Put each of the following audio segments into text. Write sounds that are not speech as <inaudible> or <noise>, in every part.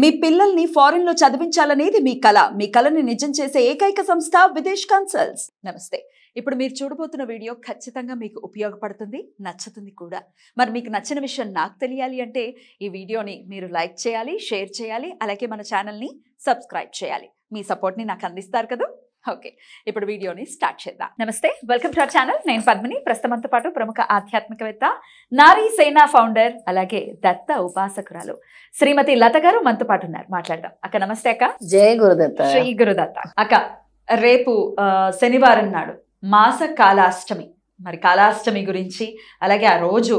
మీ పిల్లల్ని ఫారిన్ లో చదివించాలనేది మీ కళ మీ కళని నిజం చేసే ఏకైక సంస్థ విదేశ్ కన్సల్ట్స్ నమస్తే ఇప్పుడు మీరు చూడబోతున్న వీడియో ఖచ్చితంగా మీకు ఉపయోగపడుతుంది నచ్చుతుంది కూడా మరి మీకు నచ్చిన విషయం నాకు తెలియాలి అంటే ఈ వీడియోని మీరు లైక్ చేయాలి షేర్ చేయాలి అలాగే మన ఛానల్ని సబ్స్క్రైబ్ చేయాలి మీ సపోర్ట్ని నాకు అందిస్తారు కదా ఓకే ఇప్పుడు వీడియోని స్టార్ట్ చేద్దాం నమస్తే వెల్కమ్ టు అవర్ ఛానల్ నేను పద్మిని ప్రస్తుతమంతో పాటు ప్రముఖ ఆధ్యాత్మికవేత్త నారీ సేనా ఫౌండర్ అలాగే దత్త ఉపాసకురాలు శ్రీమతి లత గారు మనతో పాటు ఉన్నారు మాట్లాడదాం అక్క నమస్తే అక్క జయ గురుదత్త శ్రీ గురుదత్త అక్క రేపు శనివారం నాడు మాస కాలాష్టమి మరి కాలాష్టమి గురించి అలాగే ఆ రోజు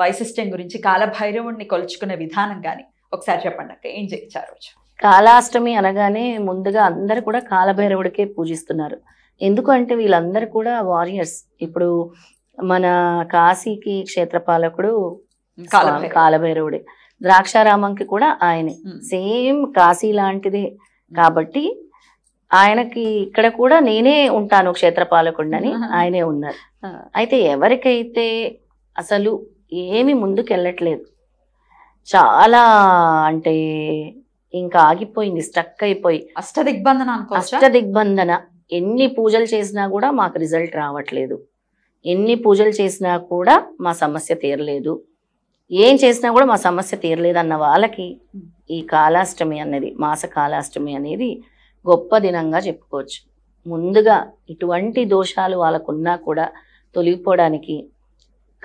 వైశిష్టం గురించి కాలభైరవుణ్ణి కొలుచుకునే విధానం కానీ ఒకసారి చెప్పండి అక్క ఏం చేయించారు రోజు కాలాష్టమి అనగానే ముందుగా అందరు కూడా కాలభైరవుడికే పూజిస్తున్నారు ఎందుకంటే వీళ్ళందరూ కూడా వారియర్స్ ఇప్పుడు మన కాశీకి క్షేత్రపాలకుడు కాలభైరవుడే ద్రాక్షారామంకి కూడా ఆయనే సేమ్ కాశీ లాంటిదే కాబట్టి ఆయనకి ఇక్కడ కూడా నేనే ఉంటాను క్షేత్రపాలకుండని ఆయనే ఉన్నారు అయితే ఎవరికైతే అసలు ఏమి ముందుకెళ్ళట్లేదు చాలా అంటే ఇంకా ఆగిపోయింది స్టక్ అయిపోయి అష్ట దిగ్బంధన అష్ట దిగ్బంధన ఎన్ని పూజలు చేసినా కూడా మాకు రిజల్ట్ రావట్లేదు ఎన్ని పూజలు చేసినా కూడా మా సమస్య తీరలేదు ఏం చేసినా కూడా మా సమస్య తీరలేదు అన్న వాళ్ళకి ఈ కాలాష్టమి అన్నది మాస కాలాష్టమి అనేది గొప్ప దినంగా చెప్పుకోవచ్చు ముందుగా ఇటువంటి దోషాలు వాళ్ళకున్నా కూడా తొలగిపోవడానికి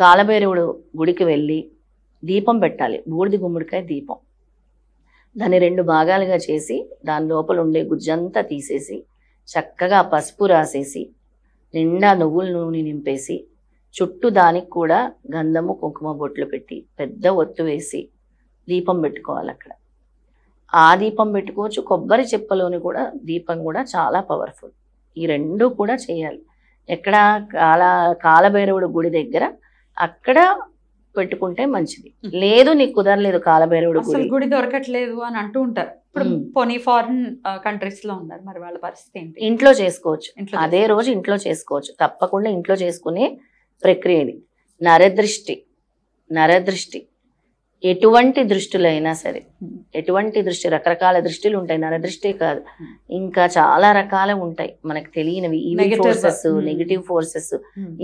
కాలభైరవుడు గుడికి వెళ్ళి దీపం పెట్టాలి బూడిది గుమ్మడికాయ దీపం దాన్ని రెండు భాగాలుగా చేసి దాని లోపల ఉండే గుజ్జంతా తీసేసి చక్కగా పసుపు రాసేసి నిండా నువ్వుల నూనె నింపేసి చుట్టూ దానికి కూడా గంధము కుంకుమ బొట్లు పెట్టి పెద్ద ఒత్తు వేసి దీపం పెట్టుకోవాలి అక్కడ ఆ దీపం పెట్టుకోవచ్చు కొబ్బరి చెప్పలోని కూడా దీపం కూడా చాలా పవర్ఫుల్ ఈ రెండు కూడా చేయాలి ఎక్కడ కాల కాలభైరవుడు గుడి దగ్గర అక్కడ పెట్టుకుంటే మంచిది లేదు నీకు కుదరలేదు కాలభైరవుడు గుడి దొరకట్లేదు అని అంటూ ఉంటారు ఇప్పుడు పోనీ ఫారిన్ కంట్రీస్ లో ఉన్నారు మరి వాళ్ళ పరిస్థితి ఏంటి ఇంట్లో చేసుకోవచ్చు అదే రోజు ఇంట్లో చేసుకోవచ్చు తప్పకుండా ఇంట్లో చేసుకునే ప్రక్రియ ఇది నరదృష్టి నరదృష్టి ఎటువంటి అయినా సరే ఎటువంటి దృష్టి రకరకాల దృష్టిలు ఉంటాయి నరదృష్టి కాదు ఇంకా చాలా రకాలు ఉంటాయి మనకు తెలియనివి ఈ ఫోర్సెస్ నెగిటివ్ ఫోర్సెస్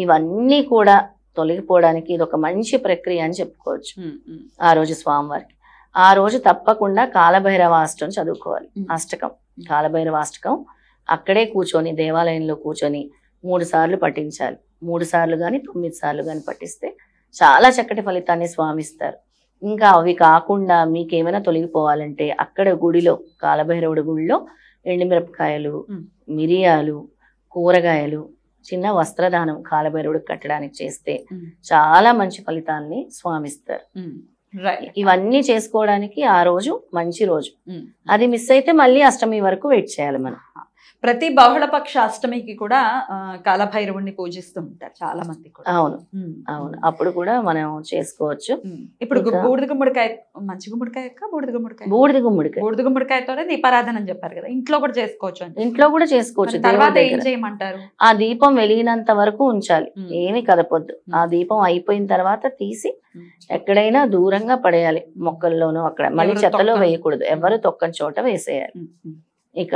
ఇవన్నీ కూడా తొలగిపోవడానికి ఇది ఒక మంచి ప్రక్రియ అని చెప్పుకోవచ్చు ఆ రోజు స్వామివారికి ఆ రోజు తప్పకుండా కాలభైరవ అష్టం చదువుకోవాలి అష్టకం కాలభైరవ అష్టకం అక్కడే కూర్చొని దేవాలయంలో కూర్చొని మూడు సార్లు పఠించాలి మూడు సార్లు కానీ తొమ్మిది సార్లు కానీ పఠిస్తే చాలా చక్కటి ఫలితాన్ని స్వామిస్తారు ఇంకా అవి కాకుండా మీకేమైనా తొలగిపోవాలంటే అక్కడ గుడిలో కాలభైరవుడి గుడిలో ఎండుమిరపకాయలు మిరియాలు కూరగాయలు చిన్న వస్త్రదానం కాలభైరుడు కట్టడానికి చేస్తే చాలా మంచి ఫలితాన్ని స్వామిస్తారు ఇవన్నీ చేసుకోవడానికి ఆ రోజు మంచి రోజు అది మిస్ అయితే మళ్ళీ అష్టమి వరకు వెయిట్ చేయాలి మనం ప్రతి బహుళపక్ష అష్టమికి కూడా కాలభైరవుణ్ణి పూజిస్తూ ఉంటారు చాలా మంది కూడా అవును అవును అప్పుడు కూడా మనం చేసుకోవచ్చు ఇప్పుడు బూడిద గుమ్మడికాయ మంచి గుమ్మడికాయ బూడిద గుమ్మడికాయ బూడిద గుమ్మడికాయ బూడిద గుమ్మడికాయతో దీపారాధన అని చెప్పారు కదా ఇంట్లో కూడా చేసుకోవచ్చు ఇంట్లో కూడా చేసుకోవచ్చు తర్వాత ఏం చేయమంటారు ఆ దీపం వెలిగినంత వరకు ఉంచాలి ఏమి కదపొద్దు ఆ దీపం అయిపోయిన తర్వాత తీసి ఎక్కడైనా దూరంగా పడేయాలి మొక్కల్లోనూ అక్కడ మళ్ళీ చెత్తలో వేయకూడదు ఎవరు తొక్కని చోట వేసేయాలి ఇక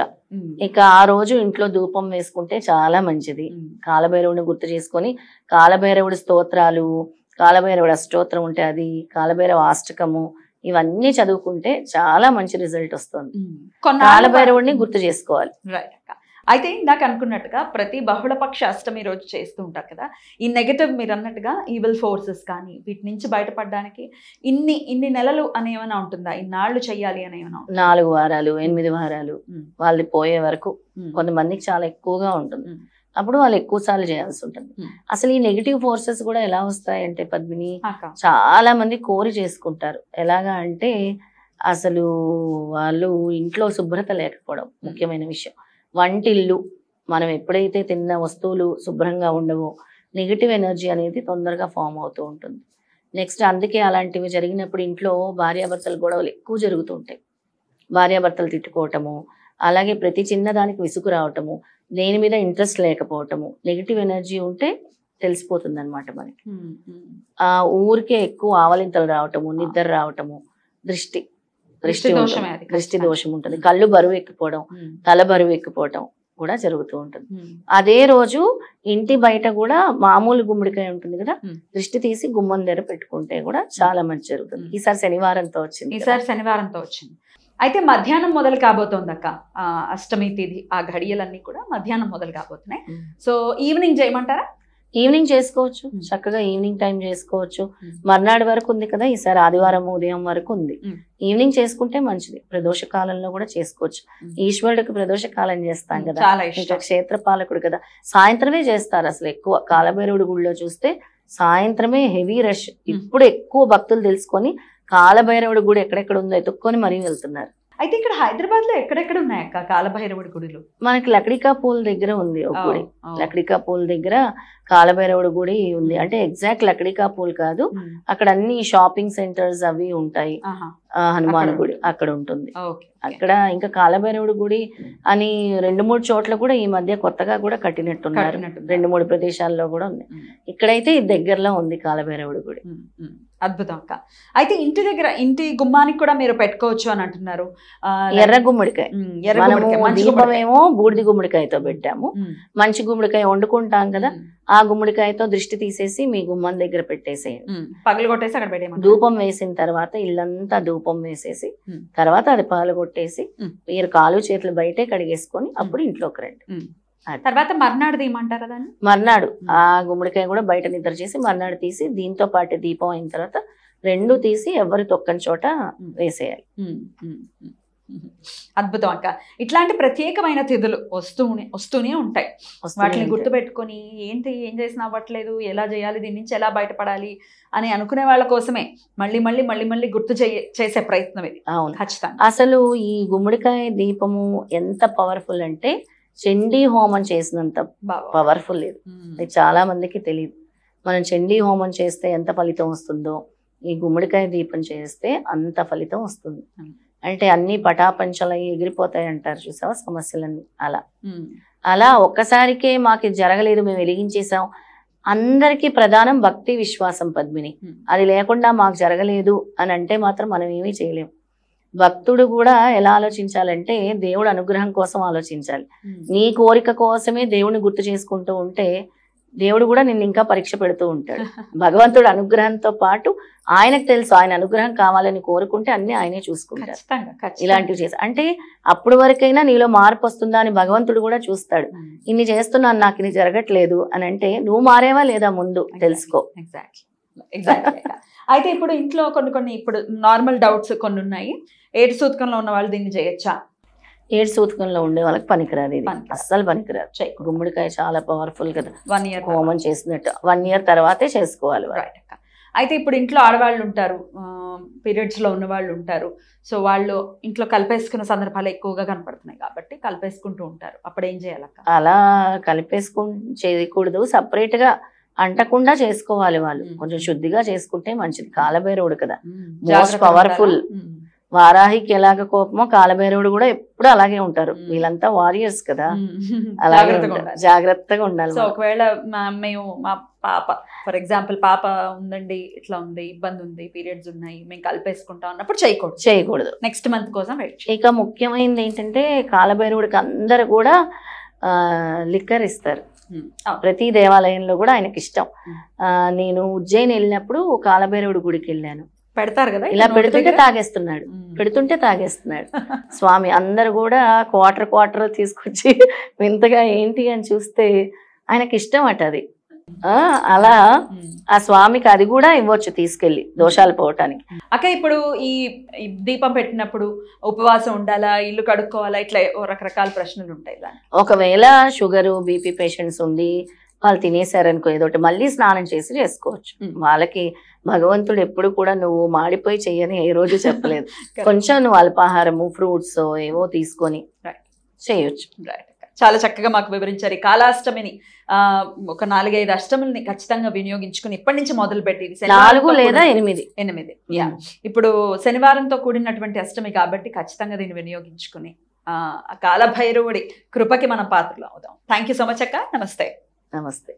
ఇక ఆ రోజు ఇంట్లో ధూపం వేసుకుంటే చాలా మంచిది కాలభైరవుని గుర్తు చేసుకొని కాలభైరవుడి స్తోత్రాలు కాలభైరవుడు అష్టోత్రం ఉంటే అది కాలభైరవ ఆష్టకము ఇవన్నీ చదువుకుంటే చాలా మంచి రిజల్ట్ వస్తుంది కాలభైరవుడిని గుర్తు చేసుకోవాలి అయితే ఇందాక అనుకున్నట్టుగా ప్రతి బహుళపక్ష అష్టమి రోజు చేస్తూ ఉంటారు కదా ఈ నెగటివ్ మీరు అన్నట్టుగా ఈవిల్ ఫోర్సెస్ కానీ వీటి నుంచి బయటపడడానికి ఇన్ని ఇన్ని నెలలు అని ఏమైనా ఉంటుందా ఇన్నాళ్ళు చెయ్యాలి అని ఏమైనా నాలుగు వారాలు ఎనిమిది వారాలు వాళ్ళు పోయే వరకు కొంతమందికి చాలా ఎక్కువగా ఉంటుంది అప్పుడు వాళ్ళు ఎక్కువ సార్లు చేయాల్సి ఉంటుంది అసలు ఈ నెగిటివ్ ఫోర్సెస్ కూడా ఎలా వస్తాయంటే పద్మిని చాలా మంది కోరి చేసుకుంటారు ఎలాగా అంటే అసలు వాళ్ళు ఇంట్లో శుభ్రత లేకపోవడం ముఖ్యమైన విషయం వంటిల్లు మనం ఎప్పుడైతే తిన్న వస్తువులు శుభ్రంగా ఉండవో నెగిటివ్ ఎనర్జీ అనేది తొందరగా ఫామ్ అవుతూ ఉంటుంది నెక్స్ట్ అందుకే అలాంటివి జరిగినప్పుడు ఇంట్లో భార్యాభర్తలు గొడవలు ఎక్కువ జరుగుతూ ఉంటాయి భార్యాభర్తలు తిట్టుకోవటము అలాగే ప్రతి చిన్నదానికి విసుగు రావటము దేని మీద ఇంట్రెస్ట్ లేకపోవటము నెగిటివ్ ఎనర్జీ ఉంటే తెలిసిపోతుంది అనమాట మనకి ఆ ఊరికే ఎక్కువ ఆవలింతలు రావటము నిద్ర రావటము దృష్టి దృష్టి దోషమే దృష్టి దోషం ఉంటుంది కళ్ళు బరువు ఎక్కిపోవడం తల బరువు ఎక్కిపోవడం కూడా జరుగుతూ ఉంటుంది అదే రోజు ఇంటి బయట కూడా మామూలు గుమ్మడికాయ ఉంటుంది కదా దృష్టి తీసి గుమ్మం దగ్గర పెట్టుకుంటే కూడా చాలా మంచి జరుగుతుంది ఈసారి శనివారంతో వచ్చింది ఈసారి శనివారంతో వచ్చింది అయితే మధ్యాహ్నం మొదలు కాబోతోంది అక్క అష్టమి తిథి ఆ ఘడియలన్నీ కూడా మధ్యాహ్నం మొదలు కాబోతున్నాయి సో ఈవినింగ్ చేయమంటారా ఈవినింగ్ చేసుకోవచ్చు hmm. చక్కగా ఈవినింగ్ టైం చేసుకోవచ్చు hmm. మర్నాడు వరకు ఉంది కదా ఈసారి ఆదివారం ఉదయం వరకు ఉంది ఈవినింగ్ hmm. చేసుకుంటే మంచిది ప్రదోష కాలంలో కూడా చేసుకోవచ్చు ఈశ్వరుడికి ప్రదోష కాలం చేస్తాం కదా ఇంకా క్షేత్ర పాలకుడు కదా సాయంత్రమే చేస్తారు అసలు ఎక్కువ కాలభైరవుడి గుడిలో చూస్తే సాయంత్రమే హెవీ రష్ ఇప్పుడు ఎక్కువ భక్తులు తెలుసుకొని కాలభైరవుడు గుడి ఎక్కడెక్కడ ఉందో ఎత్తుక్కొని మరీ వెళ్తున్నారు అయితే ఇక్కడ హైదరాబాద్ లో ఎక్కడెక్కడ ఉన్నాయి అక్క కాలభైరవుడి గుడిలు మనకి లక్డికాపూల్ దగ్గర ఉంది ఒక గుడి లక్డికా పూల్ దగ్గర కాలభైరవుడి గుడి ఉంది hmm. అంటే ఎగ్జాక్ట్ పూల్ కాదు hmm. అక్కడ అన్ని షాపింగ్ సెంటర్స్ అవి ఉంటాయి హనుమాన్ గుడి అక్కడ ఉంటుంది అక్కడ ఇంకా కాలభైరవుడి గుడి అని రెండు మూడు చోట్ల కూడా ఈ మధ్య కొత్తగా కూడా కట్టినట్టున్నారు రెండు మూడు ప్రదేశాల్లో కూడా ఉంది hmm. ఇక్కడైతే దగ్గరలో ఉంది కాలభైరవుడి గుడి అద్భుతం అక్క అయితే ఇంటి దగ్గర ఇంటి గుమ్మానికి కూడా మీరు పెట్టుకోవచ్చు అని అంటున్నారు ఎర్ర గుమ్మడికాయ ఎర్ర దీపమేమో బూడిది గుమ్మడికాయతో పెట్టాము మంచి గుమ్మడికాయ వండుకుంటాం కదా ఆ గుమ్మడికాయతో దృష్టి తీసేసి మీ గుమ్మం దగ్గర పెట్టేసేయండి కొట్టేసి అక్కడ పెట్టేయమని ధూపం వేసిన తర్వాత ఇల్లంతా ధూపం వేసేసి తర్వాత అది పగలు కొట్టేసి మీరు కాలు చేతులు బయటే కడిగేసుకొని అప్పుడు ఇంట్లోకి రండి తర్వాత మర్నాడు తీయమంటారు దాన్ని మర్నాడు ఆ గుమ్మడికాయ కూడా బయట నిద్ర చేసి మర్నాడు తీసి దీంతో పాటు దీపం అయిన తర్వాత రెండు తీసి ఎవరి తొక్కని చోట వేసేయాలి అద్భుతం అక్క ఇట్లాంటి ప్రత్యేకమైన తిథులు వస్తూనే వస్తూనే ఉంటాయి వాటిని గుర్తుపెట్టుకొని ఏంటి ఏం చేసినా అవ్వట్లేదు ఎలా చేయాలి దీని నుంచి ఎలా బయటపడాలి అని అనుకునే వాళ్ళ కోసమే మళ్ళీ మళ్ళీ మళ్ళీ మళ్ళీ గుర్తు చేసే ప్రయత్నం ఇది అవును ఖచ్చితంగా అసలు ఈ గుమ్మడికాయ దీపము ఎంత పవర్ఫుల్ అంటే చండీ హోమం చేసినంత పవర్ఫుల్ లేదు అది చాలా మందికి తెలియదు మనం చండీ హోమం చేస్తే ఎంత ఫలితం వస్తుందో ఈ గుమ్మడికాయ దీపం చేస్తే అంత ఫలితం వస్తుంది అంటే అన్ని పటాపంచలవి ఎగిరిపోతాయి అంటారు చూసావా సమస్యలన్నీ అలా అలా ఒక్కసారికే మాకు జరగలేదు మేము వెలిగించేసాం అందరికీ ప్రధానం భక్తి విశ్వాసం పద్మిని అది లేకుండా మాకు జరగలేదు అని అంటే మాత్రం మనం ఏమీ చేయలేము భక్తుడు కూడా ఎలా ఆలోచించాలంటే దేవుడు అనుగ్రహం కోసం ఆలోచించాలి hmm. నీ కోరిక కోసమే దేవుడిని గుర్తు చేసుకుంటూ ఉంటే దేవుడు కూడా నిన్ను ఇంకా పరీక్ష పెడుతూ ఉంటాడు <laughs> భగవంతుడు అనుగ్రహంతో పాటు ఆయనకు తెలుసు ఆయన అనుగ్రహం కావాలని కోరుకుంటే అన్ని ఆయనే చూసుకుంటారు ఇలాంటివి చేసి అంటే అప్పుడు వరకైనా నీలో మార్పు వస్తుందా అని భగవంతుడు కూడా చూస్తాడు hmm. ఇన్ని చేస్తున్నాను నాకు ఇది జరగట్లేదు అని అంటే నువ్వు మారేవా లేదా ముందు తెలుసుకో ఎగ్జాక్ట్లీ అయితే ఇప్పుడు ఇంట్లో కొన్ని కొన్ని ఇప్పుడు నార్మల్ డౌట్స్ కొన్ని ఉన్నాయి ఏడు సూతకంలో ఉన్న వాళ్ళు దీన్ని చేయొచ్చా ఏడు సూతకంలో ఉండే వాళ్ళకి పనికిరాదు ఇది అస్సలు పనికిరాదు గుమ్మడికాయ చాలా పవర్ఫుల్ కదా వన్ ఇయర్ హోమం చేసినట్టు వన్ ఇయర్ తర్వాతే చేసుకోవాలి అయితే ఇప్పుడు ఇంట్లో ఆడవాళ్ళు ఉంటారు లో ఉన్న వాళ్ళు ఉంటారు సో వాళ్ళు ఇంట్లో కలిపేసుకున్న సందర్భాలు ఎక్కువగా కనపడుతున్నాయి కాబట్టి కలిపేసుకుంటూ ఉంటారు అప్పుడు ఏం చేయాలి అలా కలిపేసుకు చేయకూడదు గా అంటకుండా చేసుకోవాలి వాళ్ళు hmm. కొంచెం శుద్ధిగా చేసుకుంటే మంచిది కాలబేరుడు కదా పవర్ఫుల్ hmm. వారాహికి ఎలాగ కోపమో కాలభైరవుడు కూడా ఎప్పుడు అలాగే ఉంటారు వీళ్ళంతా వారియర్స్ కదా అలాగే జాగ్రత్తగా ఉండాలి ఒకవేళ మేము మా పాప ఫర్ ఎగ్జాంపుల్ పాప ఉందండి ఇట్లా ఉంది ఇబ్బంది ఉంది పీరియడ్స్ ఉన్నాయి మేము కలిపేసుకుంటా ఉన్నప్పుడు చేయకూడదు చేయకూడదు నెక్స్ట్ మంత్ కోసం ఇక ముఖ్యమైనది ఏంటంటే కాలభైరవుడికి అందరు కూడా లిక్కర్ ఇస్తారు ప్రతి దేవాలయంలో కూడా ఆయనకి ఇష్టం నేను ఉజ్జయిని వెళ్ళినప్పుడు కాలభైరవుడి గుడికి వెళ్ళాను పెడతారు కదా ఇలా పెడుతుంటే తాగేస్తున్నాడు పెడుతుంటే <laughs> తాగేస్తున్నాడు స్వామి అందరు కూడా క్వార్టర్ క్వార్టర్ తీసుకొచ్చి <laughs> వింతగా ఏంటి అని చూస్తే ఆయనకి ఇష్టం అట అది అలా ఆ స్వామికి అది కూడా ఇవ్వచ్చు తీసుకెళ్లి దోషాలు పోవటానికి అక్క ఇప్పుడు ఈ దీపం పెట్టినప్పుడు ఉపవాసం ఉండాలా ఇల్లు కడుక్కోవాలా ఇట్లా రకరకాల ప్రశ్నలు ఉంటాయి ఒకవేళ షుగరు బీపీ పేషెంట్స్ ఉండి వాళ్ళు తినేశారనుకో ఒకటి మళ్ళీ స్నానం చేసి చేసుకోవచ్చు వాళ్ళకి భగవంతుడు ఎప్పుడు కూడా నువ్వు మాడిపోయి చెయ్యని ఏ రోజు చెప్పలేదు <laughs> కొంచెం నువ్వు అల్పాహారము ఫ్రూట్స్ ఏవో తీసుకొని చేయొచ్చు చాలా చక్కగా మాకు వివరించారు ఈ కాలాష్టమిని ఒక నాలుగైదు అష్టముల్ని ఖచ్చితంగా వినియోగించుకుని ఇప్పటి నుంచి మొదలు పెట్టి నాలుగు లేదా ఎనిమిది ఎనిమిది ఇప్పుడు శనివారంతో కూడినటువంటి అష్టమి కాబట్టి ఖచ్చితంగా దీన్ని వినియోగించుకుని కాలభైరవుడి కృపకి మనం పాత్రలు అవుదాం థ్యాంక్ సో మచ్ అక్క నమస్తే నమస్తే